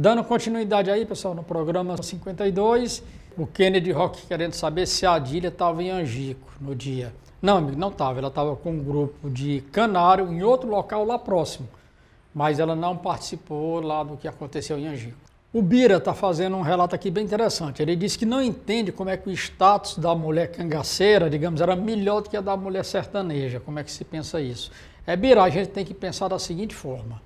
Dando continuidade aí, pessoal, no programa 52, o Kennedy Rock querendo saber se a Adília estava em Angico no dia. Não, amigo, não estava. Ela estava com um grupo de canário em outro local lá próximo. Mas ela não participou lá do que aconteceu em Angico. O Bira está fazendo um relato aqui bem interessante. Ele disse que não entende como é que o status da mulher cangaceira, digamos, era melhor do que a da mulher sertaneja. Como é que se pensa isso? É, Bira, a gente tem que pensar da seguinte forma.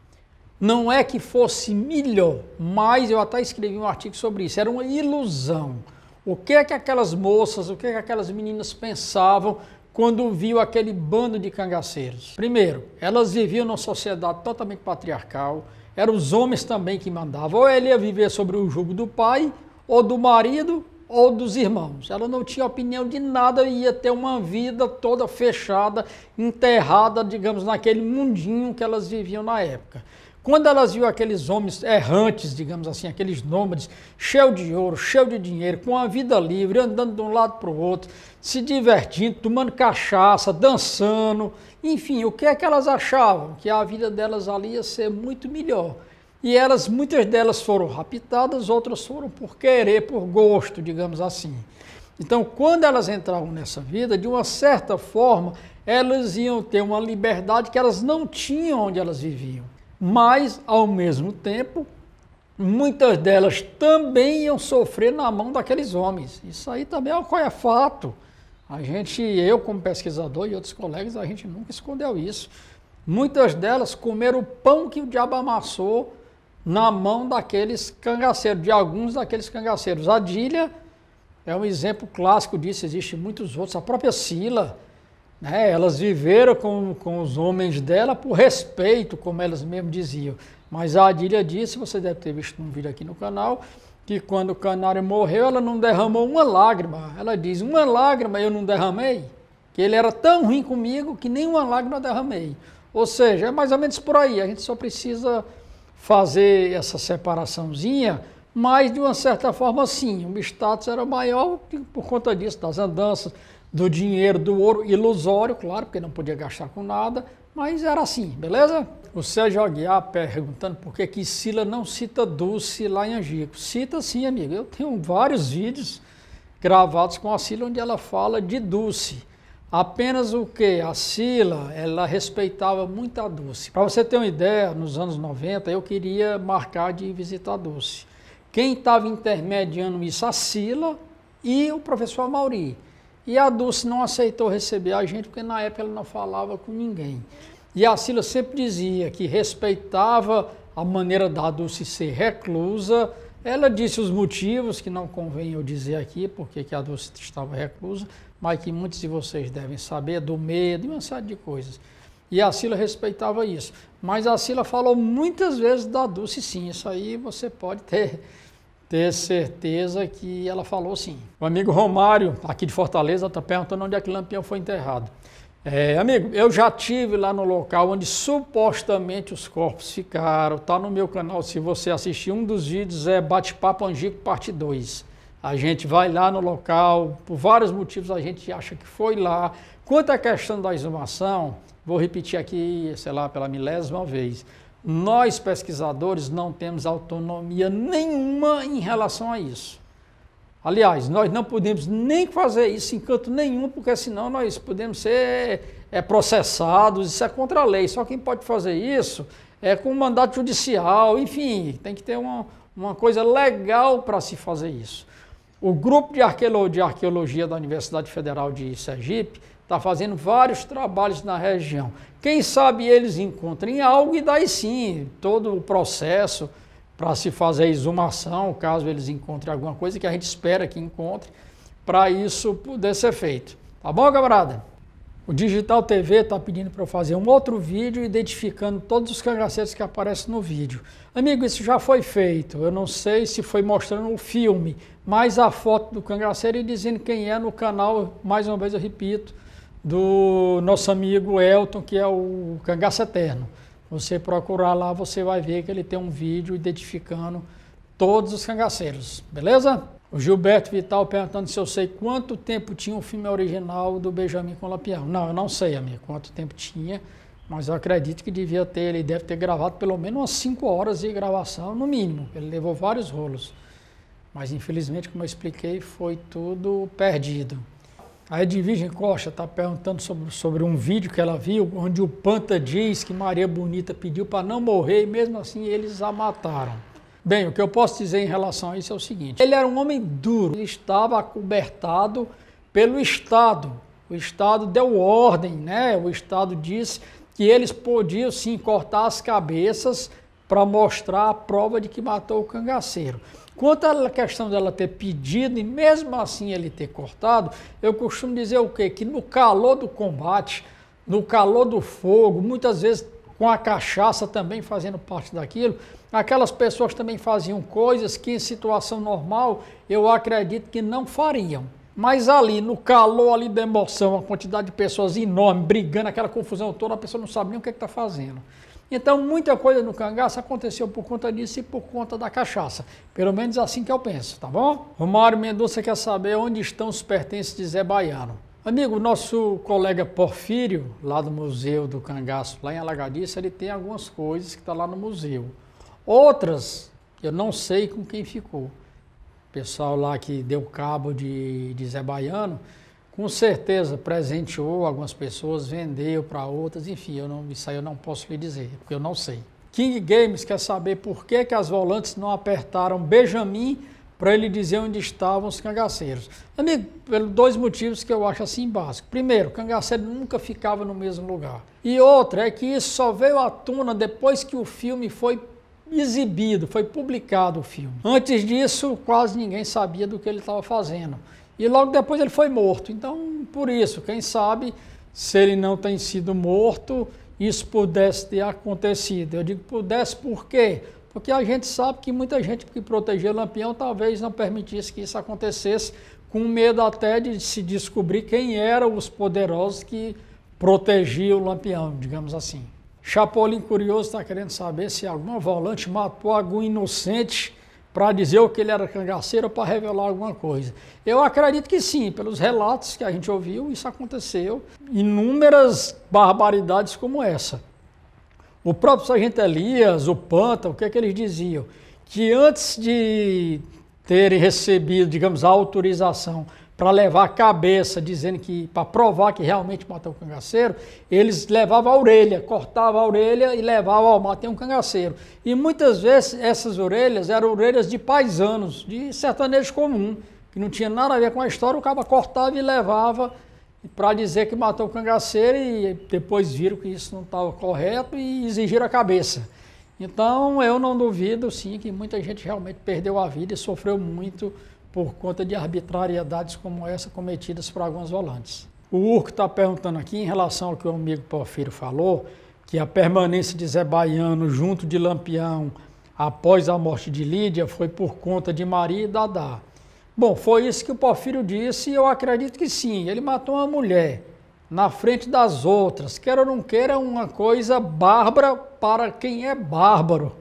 Não é que fosse milho, mas eu até escrevi um artigo sobre isso. Era uma ilusão. O que é que aquelas moças, o que é que aquelas meninas pensavam quando viu aquele bando de cangaceiros? Primeiro, elas viviam numa sociedade totalmente patriarcal, eram os homens também que mandavam. Ou ela ia viver sobre o jugo do pai, ou do marido, ou dos irmãos. Ela não tinha opinião de nada e ia ter uma vida toda fechada, enterrada, digamos, naquele mundinho que elas viviam na época. Quando elas viram aqueles homens errantes, digamos assim, aqueles nômades, cheio de ouro, cheio de dinheiro, com a vida livre, andando de um lado para o outro, se divertindo, tomando cachaça, dançando, enfim, o que é que elas achavam? Que a vida delas ali ia ser muito melhor. E elas, muitas delas foram raptadas, outras foram por querer, por gosto, digamos assim. Então, quando elas entravam nessa vida, de uma certa forma, elas iam ter uma liberdade que elas não tinham onde elas viviam mas, ao mesmo tempo, muitas delas também iam sofrer na mão daqueles homens. Isso aí também é, qual é fato. A gente, eu como pesquisador e outros colegas, a gente nunca escondeu isso. Muitas delas comeram o pão que o diabo amassou na mão daqueles cangaceiros, de alguns daqueles cangaceiros. Adília é um exemplo clássico disso, existem muitos outros. A própria Sila, né? Elas viveram com, com os homens dela por respeito, como elas mesmas diziam. Mas a Adília disse, você deve ter visto um vídeo aqui no canal, que quando o canário morreu, ela não derramou uma lágrima. Ela diz, uma lágrima eu não derramei, que ele era tão ruim comigo que nem uma lágrima derramei. Ou seja, é mais ou menos por aí. A gente só precisa fazer essa separaçãozinha, mas de uma certa forma sim, o status era maior por conta disso, das andanças, do dinheiro, do ouro, ilusório, claro, porque não podia gastar com nada, mas era assim, beleza? O Sérgio Aguiar perguntando por que, que Sila não cita Dulce lá em Angico. Cita sim, amigo. Eu tenho vários vídeos gravados com a Sila onde ela fala de Dulce. Apenas o que? A Sila, ela respeitava muito a Dulce. Para você ter uma ideia, nos anos 90 eu queria marcar de visitar a Dulce. Quem estava intermediando isso? A Sila e o professor Mauri. E a Dulce não aceitou receber a gente, porque na época ela não falava com ninguém. E a Sila sempre dizia que respeitava a maneira da Dulce ser reclusa. Ela disse os motivos, que não convém eu dizer aqui, porque que a Dulce estava reclusa, mas que muitos de vocês devem saber, do medo e uma série de coisas. E a Sila respeitava isso. Mas a Sila falou muitas vezes da Dulce, sim, isso aí você pode ter ter certeza que ela falou sim. O amigo Romário, aqui de Fortaleza, está perguntando onde é que Lampião foi enterrado. É, amigo, eu já tive lá no local onde supostamente os corpos ficaram. Está no meu canal, se você assistir um dos vídeos é Bate-papo Angico parte 2. A gente vai lá no local, por vários motivos a gente acha que foi lá. Quanto à questão da exumação, vou repetir aqui, sei lá, pela milésima vez. Nós, pesquisadores, não temos autonomia nenhuma em relação a isso. Aliás, nós não podemos nem fazer isso em canto nenhum, porque senão nós podemos ser é, processados, isso é contra a lei. Só quem pode fazer isso é com mandato judicial, enfim, tem que ter uma, uma coisa legal para se fazer isso. O grupo de arqueologia, de arqueologia da Universidade Federal de Sergipe Está fazendo vários trabalhos na região. Quem sabe eles encontrem algo e daí sim, todo o processo para se fazer a exumação, caso eles encontrem alguma coisa que a gente espera que encontre, para isso poder ser feito. Tá bom, camarada? O Digital TV está pedindo para eu fazer um outro vídeo identificando todos os cangaceiros que aparecem no vídeo. Amigo, isso já foi feito. Eu não sei se foi mostrando o filme, mas a foto do cangaceiro e dizendo quem é no canal, mais uma vez eu repito, do nosso amigo Elton, que é o Cangaço Eterno. Você procurar lá, você vai ver que ele tem um vídeo identificando todos os cangaceiros, beleza? O Gilberto Vital perguntando se eu sei quanto tempo tinha o filme original do Benjamin com Colapião. Não, eu não sei, amigo, quanto tempo tinha, mas eu acredito que devia ter, ele deve ter gravado pelo menos umas 5 horas de gravação, no mínimo. Ele levou vários rolos. Mas infelizmente, como eu expliquei, foi tudo perdido. A Edvige Costa está perguntando sobre, sobre um vídeo que ela viu, onde o Panta diz que Maria Bonita pediu para não morrer e mesmo assim eles a mataram. Bem, o que eu posso dizer em relação a isso é o seguinte: ele era um homem duro, ele estava acobertado pelo Estado. O Estado deu ordem, né? O Estado disse que eles podiam sim cortar as cabeças para mostrar a prova de que matou o cangaceiro. Quanto à questão dela ter pedido e mesmo assim ele ter cortado, eu costumo dizer o quê? Que no calor do combate, no calor do fogo, muitas vezes com a cachaça também fazendo parte daquilo, aquelas pessoas também faziam coisas que em situação normal eu acredito que não fariam. Mas ali, no calor ali da emoção, a quantidade de pessoas enorme, brigando, aquela confusão toda, a pessoa não sabe nem o que é está fazendo. Então, muita coisa no cangaço aconteceu por conta disso e por conta da cachaça. Pelo menos é assim que eu penso, tá bom? Romário Mendonça quer saber onde estão os pertences de Zé Baiano. Amigo, nosso colega Porfírio, lá do Museu do Cangaço, lá em Alagadiça, ele tem algumas coisas que estão tá lá no museu. Outras, eu não sei com quem ficou. O pessoal lá que deu cabo de, de Zé Baiano, com certeza presenteou algumas pessoas, vendeu para outras, enfim, eu não, isso aí eu não posso lhe dizer, porque eu não sei. King Games quer saber por que, que as volantes não apertaram Benjamin para ele dizer onde estavam os cangaceiros. Amigo, pelos dois motivos que eu acho assim básico. Primeiro, o cangaceiro nunca ficava no mesmo lugar. E outra é que isso só veio à tona depois que o filme foi exibido, foi publicado o filme. Antes disso, quase ninguém sabia do que ele estava fazendo e logo depois ele foi morto. Então, por isso, quem sabe se ele não tem sido morto, isso pudesse ter acontecido. Eu digo pudesse por quê? Porque a gente sabe que muita gente que protegeu o Lampião talvez não permitisse que isso acontecesse, com medo até de se descobrir quem eram os poderosos que protegiam o Lampião, digamos assim. Chapolin Curioso está querendo saber se alguma volante matou algum inocente para dizer que ele era cangaceiro para revelar alguma coisa. Eu acredito que sim, pelos relatos que a gente ouviu, isso aconteceu. Inúmeras barbaridades como essa. O próprio Sargento Elias, o Panta, o que é que eles diziam? Que antes de terem recebido, digamos, a autorização para levar a cabeça, dizendo que para provar que realmente matou o cangaceiro, eles levavam a orelha, cortavam a orelha e levavam, ao matem um cangaceiro. E muitas vezes essas orelhas eram orelhas de paisanos, de sertanejo comum, que não tinha nada a ver com a história, o cara cortava e levava para dizer que matou o cangaceiro e depois viram que isso não estava correto e exigiram a cabeça. Então eu não duvido sim que muita gente realmente perdeu a vida e sofreu muito por conta de arbitrariedades como essa cometidas por alguns volantes. O Urco está perguntando aqui, em relação ao que o amigo Porfírio falou, que a permanência de Zé Baiano junto de Lampião após a morte de Lídia foi por conta de Maria e Dadá. Bom, foi isso que o Porfírio disse e eu acredito que sim. Ele matou uma mulher na frente das outras. Quer ou não que é uma coisa bárbara para quem é bárbaro.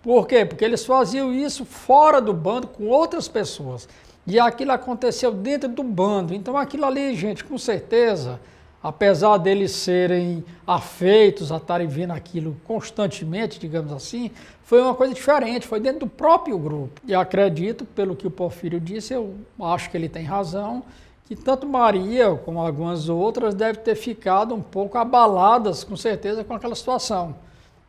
Por quê? Porque eles faziam isso fora do bando com outras pessoas. E aquilo aconteceu dentro do bando. Então aquilo ali, gente, com certeza, apesar deles serem afeitos a estarem vendo aquilo constantemente, digamos assim, foi uma coisa diferente, foi dentro do próprio grupo. E acredito, pelo que o Porfírio disse, eu acho que ele tem razão, que tanto Maria como algumas outras devem ter ficado um pouco abaladas, com certeza, com aquela situação.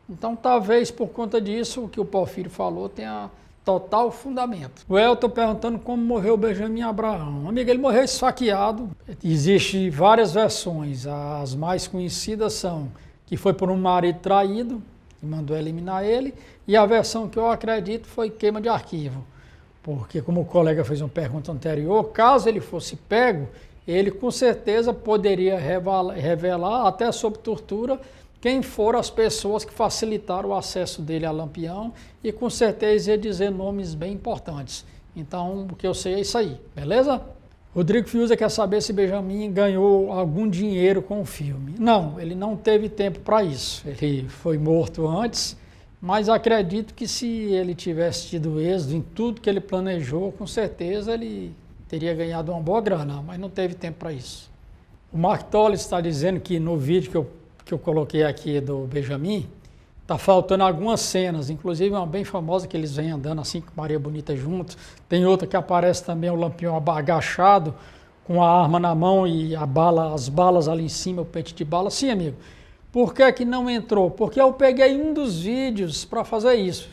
Então, talvez por conta disso, o que o Porfírio falou tenha total fundamento. O Elton perguntando como morreu Benjamin Abraão. Amigo, ele morreu esfaqueado. Existem várias versões. As mais conhecidas são que foi por um marido traído, que mandou eliminar ele, e a versão que eu acredito foi queima de arquivo. Porque, como o colega fez uma pergunta anterior, caso ele fosse pego, ele com certeza poderia revelar, até sob tortura, quem foram as pessoas que facilitaram o acesso dele a Lampião e com certeza ia dizer nomes bem importantes. Então, o que eu sei é isso aí, beleza? Rodrigo Fiuza quer saber se Benjamin ganhou algum dinheiro com o filme. Não, ele não teve tempo para isso. Ele foi morto antes, mas acredito que se ele tivesse tido êxito em tudo que ele planejou, com certeza ele teria ganhado uma boa grana, mas não teve tempo para isso. O Mark Tolle está dizendo que no vídeo que eu que eu coloquei aqui do Benjamin, tá faltando algumas cenas, inclusive uma bem famosa que eles vêm andando assim com Maria Bonita juntos. Tem outra que aparece também o Lampião agachado, com a arma na mão e a bala, as balas ali em cima, o pente de bala. Sim, amigo. Por que, é que não entrou? Porque eu peguei um dos vídeos para fazer isso.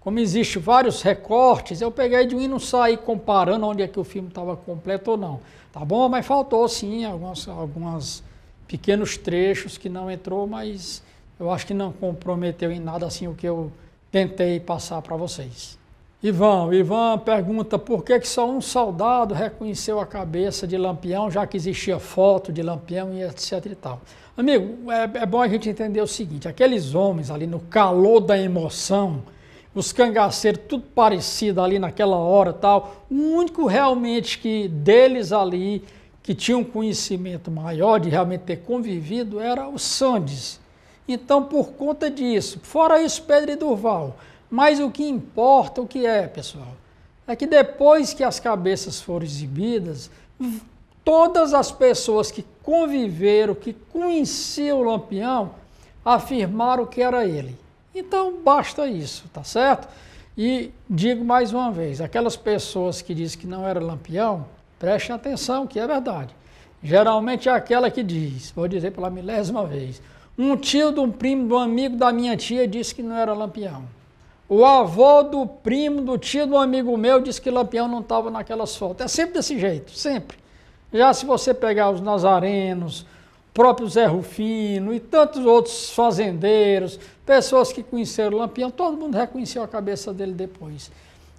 Como existe vários recortes, eu peguei de um e não saí comparando onde é que o filme estava completo ou não. Tá bom? Mas faltou sim algumas, algumas pequenos trechos que não entrou, mas eu acho que não comprometeu em nada assim o que eu tentei passar para vocês. Ivan, Ivan pergunta por que, que só um soldado reconheceu a cabeça de Lampião, já que existia foto de Lampião e etc e tal. Amigo, é, é bom a gente entender o seguinte, aqueles homens ali no calor da emoção, os cangaceiros, tudo parecido ali naquela hora tal. O único realmente que deles ali que tinha um conhecimento maior de realmente ter convivido era o Sandes. Então, por conta disso, fora isso, Pedro e Durval. Mas o que importa, o que é, pessoal, é que depois que as cabeças foram exibidas, todas as pessoas que conviveram, que conheciam o Lampião, afirmaram que era ele. Então, basta isso, tá certo? E digo mais uma vez, aquelas pessoas que dizem que não era Lampião, Preste atenção, que é verdade. Geralmente é aquela que diz, vou dizer pela milésima vez, um tio de um primo do amigo da minha tia disse que não era lampião. O avô do primo do tio do amigo meu disse que lampião não estava naquelas fotos. É sempre desse jeito, sempre. Já se você pegar os nazarenos, próprio Zé Rufino e tantos outros fazendeiros, pessoas que conheceram o Lampião, todo mundo reconheceu a cabeça dele depois.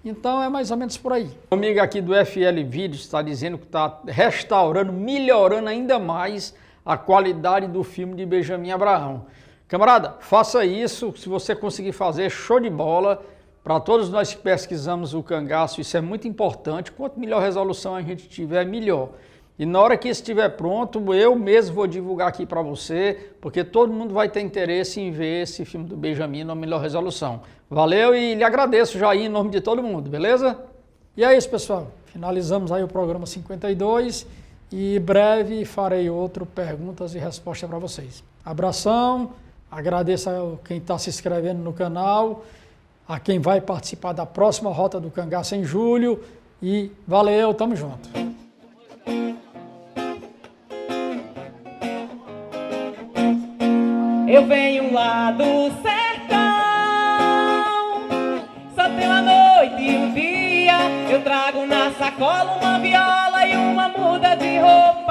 Então é mais ou menos por aí. Um amigo aqui do FL Vídeos está dizendo que está restaurando, melhorando ainda mais a qualidade do filme de Benjamin Abraão. Camarada, faça isso, se você conseguir fazer, show de bola. Para todos nós que pesquisamos o cangaço, isso é muito importante. Quanto melhor resolução a gente tiver, é melhor. E na hora que estiver pronto, eu mesmo vou divulgar aqui para você, porque todo mundo vai ter interesse em ver esse filme do Benjamin na melhor resolução. Valeu e lhe agradeço, Jair, em nome de todo mundo, beleza? E é isso, pessoal. Finalizamos aí o programa 52 e breve farei outro perguntas e respostas para vocês. Abração, agradeço a quem está se inscrevendo no canal, a quem vai participar da próxima Rota do Cangaço em julho e valeu, tamo junto. Eu venho lá do céu. sacola, uma viola e uma muda de roupa.